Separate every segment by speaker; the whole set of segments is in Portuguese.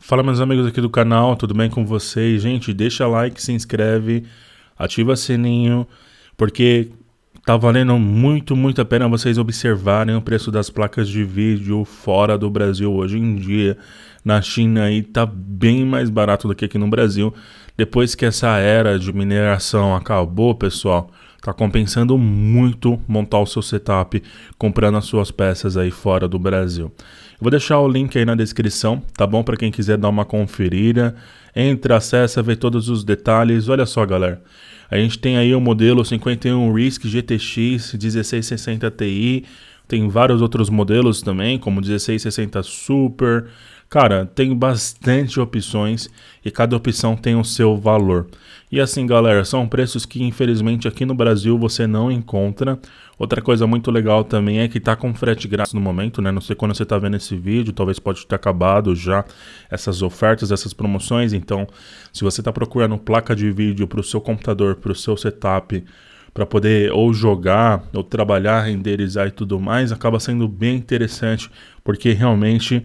Speaker 1: Fala meus amigos aqui do canal, tudo bem com vocês? Gente, deixa like, se inscreve, ativa sininho, porque tá valendo muito, muito a pena vocês observarem o preço das placas de vídeo fora do Brasil hoje em dia. Na China aí tá bem mais barato do que aqui no Brasil. Depois que essa era de mineração acabou, pessoal, Tá compensando muito montar o seu setup comprando as suas peças aí fora do Brasil. Eu vou deixar o link aí na descrição, tá bom? Para quem quiser dar uma conferida, entra, acessa, vê todos os detalhes. Olha só, galera. A gente tem aí o modelo 51 Risk GTX 1660 Ti, tem vários outros modelos também, como 1660 Super, Cara, tem bastante opções e cada opção tem o seu valor. E assim, galera, são preços que infelizmente aqui no Brasil você não encontra. Outra coisa muito legal também é que tá com frete grátis no momento, né? Não sei quando você tá vendo esse vídeo, talvez pode ter acabado já essas ofertas, essas promoções. Então, se você tá procurando placa de vídeo para o seu computador, para o seu setup, para poder ou jogar, ou trabalhar, renderizar e tudo mais, acaba sendo bem interessante, porque realmente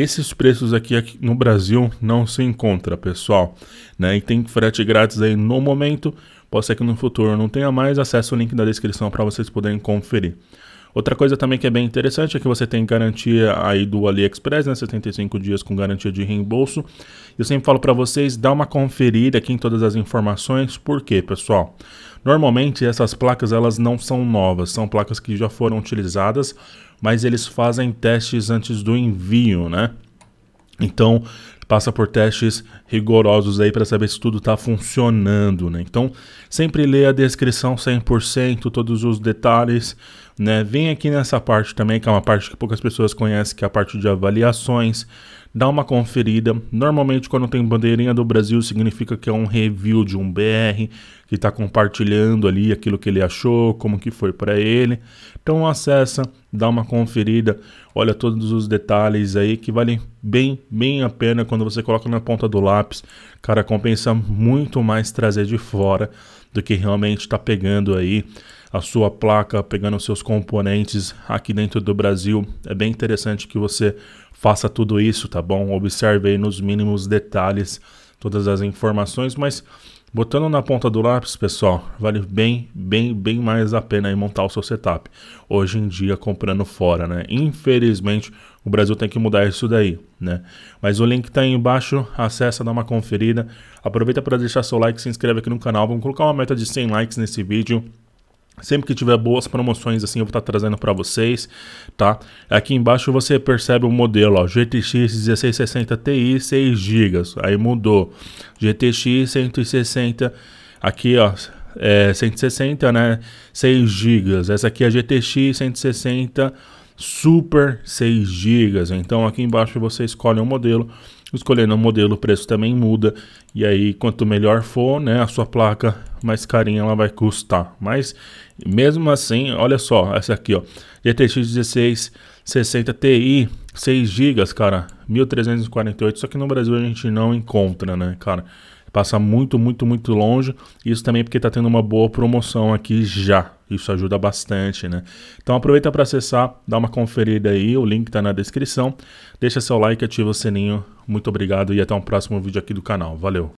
Speaker 1: esses preços aqui, aqui, no Brasil não se encontra, pessoal. Né? E tem frete grátis aí no momento. Pode ser que no futuro não tenha mais. Acesse o link da descrição para vocês poderem conferir. Outra coisa também que é bem interessante é que você tem garantia aí do AliExpress, né, 75 dias com garantia de reembolso. Eu sempre falo para vocês, dá uma conferida aqui em todas as informações, por quê, pessoal? Normalmente essas placas elas não são novas, são placas que já foram utilizadas, mas eles fazem testes antes do envio, né? Então, passa por testes rigorosos aí para saber se tudo está funcionando, né? Então, sempre lê a descrição 100%, todos os detalhes, né? Vem aqui nessa parte também, que é uma parte que poucas pessoas conhecem, que é a parte de avaliações dá uma conferida. Normalmente, quando tem bandeirinha do Brasil, significa que é um review de um BR, que está compartilhando ali aquilo que ele achou, como que foi para ele. Então acessa, dá uma conferida, olha todos os detalhes aí que valem bem, bem a pena quando você coloca na ponta do lápis. Cara, compensa muito mais trazer de fora do que realmente está pegando aí a sua placa, pegando os seus componentes aqui dentro do Brasil. É bem interessante que você faça tudo isso, tá bom? Observe aí nos mínimos detalhes todas as informações, mas Botando na ponta do lápis, pessoal, vale bem, bem, bem mais a pena montar o seu setup. Hoje em dia, comprando fora, né? Infelizmente, o Brasil tem que mudar isso daí, né? Mas o link está aí embaixo, acessa, dá uma conferida. Aproveita para deixar seu like, se inscreve aqui no canal. Vamos colocar uma meta de 100 likes nesse vídeo. Sempre que tiver boas promoções assim, eu vou estar tá trazendo para vocês, tá? Aqui embaixo você percebe o modelo, ó, GTX 1660 Ti 6 GB, aí mudou. GTX 160 aqui, ó, é 160, né? 6 GB. Essa aqui é a GTX 160 Super 6 GB. Então aqui embaixo você escolhe um modelo. Escolhendo o um modelo, o preço também muda. E aí, quanto melhor for, né, a sua placa mais carinha ela vai custar. Mas mesmo assim, olha só, essa aqui, ó, GTX 1660 Ti, 6 GB, cara, 1348, só que no Brasil a gente não encontra, né, cara? Passa muito, muito, muito longe. Isso também porque tá tendo uma boa promoção aqui já. Isso ajuda bastante, né? Então aproveita para acessar, dá uma conferida aí, o link tá na descrição. Deixa seu like, ativa o sininho. Muito obrigado e até um próximo vídeo aqui do canal. Valeu!